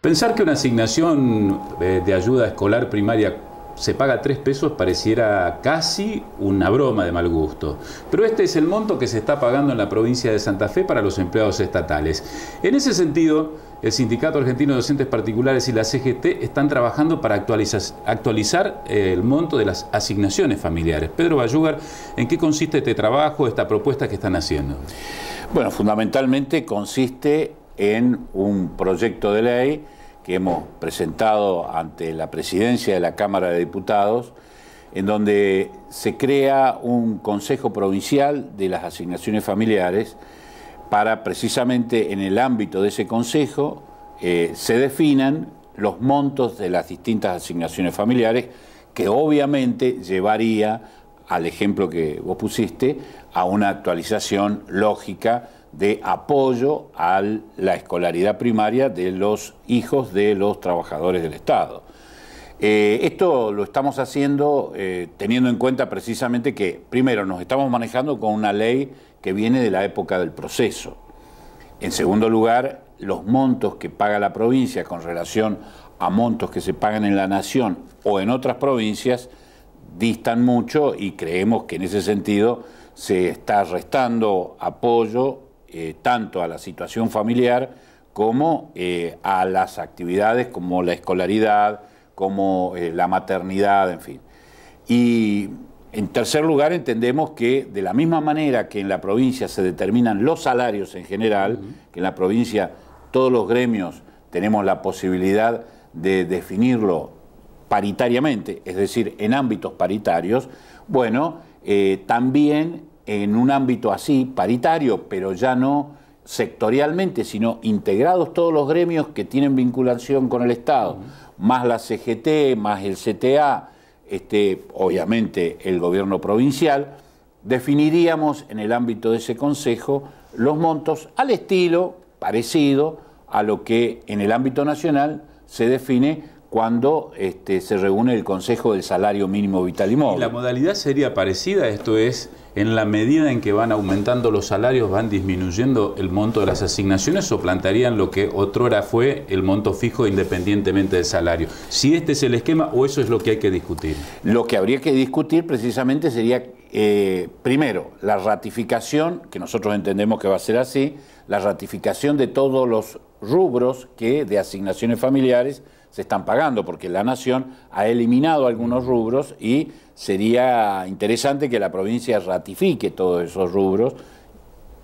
Pensar que una asignación de ayuda escolar primaria se paga tres pesos pareciera casi una broma de mal gusto. Pero este es el monto que se está pagando en la provincia de Santa Fe para los empleados estatales. En ese sentido, el Sindicato Argentino de Docentes Particulares y la CGT están trabajando para actualizar, eh, el monto de las asignaciones familiares. Pedro Bayugar, ¿en qué consiste este trabajo, esta propuesta que están haciendo? Bueno, fundamentalmente consiste en un proyecto de ley que hemos presentado ante la presidencia de la Cámara de Diputados, en donde se crea un Consejo Provincial de las Asignaciones Familiares para precisamente en el ámbito de ese Consejo eh, se definan los montos de las distintas asignaciones familiares que obviamente llevaría al ejemplo que vos pusiste, a una actualización lógica de apoyo a la escolaridad primaria de los hijos de los trabajadores del Estado. Eh, esto lo estamos haciendo eh, teniendo en cuenta precisamente que, primero, nos estamos manejando con una ley que viene de la época del proceso. En segundo lugar, los montos que paga la provincia con relación a montos que se pagan en la nación o en otras provincias distan mucho y creemos que en ese sentido se está restando apoyo eh, tanto a la situación familiar como eh, a las actividades como la escolaridad, como eh, la maternidad, en fin. Y en tercer lugar entendemos que de la misma manera que en la provincia se determinan los salarios en general, que en la provincia todos los gremios tenemos la posibilidad de definirlo paritariamente, es decir, en ámbitos paritarios, bueno, eh, también en un ámbito así, paritario, pero ya no sectorialmente, sino integrados todos los gremios que tienen vinculación con el Estado, más la CGT, más el CTA, este, obviamente el gobierno provincial, definiríamos en el ámbito de ese Consejo los montos al estilo parecido a lo que en el ámbito nacional se define cuando este, se reúne el Consejo del Salario Mínimo Vital y Móvil. la modalidad sería parecida, esto es, en la medida en que van aumentando los salarios, van disminuyendo el monto de las asignaciones o plantarían lo que otrora fue el monto fijo independientemente del salario. Si este es el esquema o eso es lo que hay que discutir. Lo que habría que discutir precisamente sería, eh, primero, la ratificación, que nosotros entendemos que va a ser así, la ratificación de todos los rubros que de asignaciones familiares se están pagando, porque la nación ha eliminado algunos rubros y sería interesante que la provincia ratifique todos esos rubros.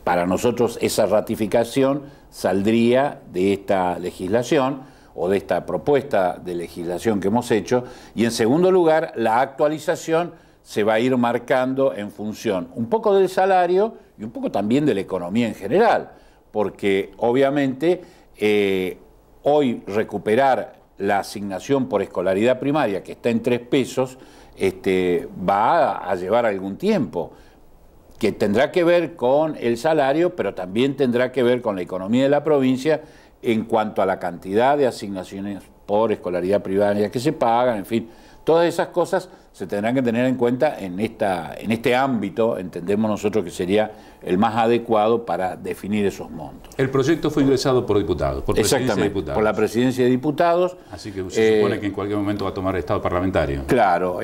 Para nosotros esa ratificación saldría de esta legislación o de esta propuesta de legislación que hemos hecho. Y en segundo lugar, la actualización se va a ir marcando en función un poco del salario y un poco también de la economía en general, porque obviamente eh, hoy recuperar la asignación por escolaridad primaria, que está en tres pesos, este, va a, a llevar algún tiempo, que tendrá que ver con el salario, pero también tendrá que ver con la economía de la provincia en cuanto a la cantidad de asignaciones por escolaridad primaria que se pagan, en fin. Todas esas cosas se tendrán que tener en cuenta en, esta, en este ámbito, entendemos nosotros que sería el más adecuado para definir esos montos. El proyecto fue ingresado por diputados, por presidencia de por la presidencia de diputados. Así que se eh, supone que en cualquier momento va a tomar estado parlamentario. Claro,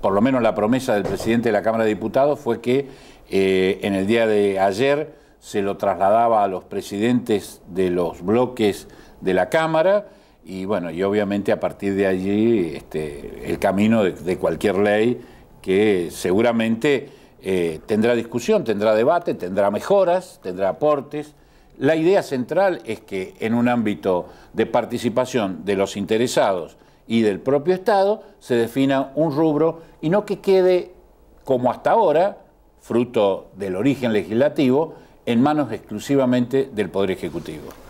por lo menos la promesa del presidente de la Cámara de Diputados fue que eh, en el día de ayer se lo trasladaba a los presidentes de los bloques de la Cámara y bueno, y obviamente a partir de allí este, el camino de, cualquier ley que seguramente eh, tendrá discusión, tendrá debate, tendrá mejoras, tendrá aportes. La idea central es que en un ámbito de participación de los interesados y del propio Estado se defina un rubro y no que quede como hasta ahora, fruto del origen legislativo, en manos exclusivamente del Poder Ejecutivo.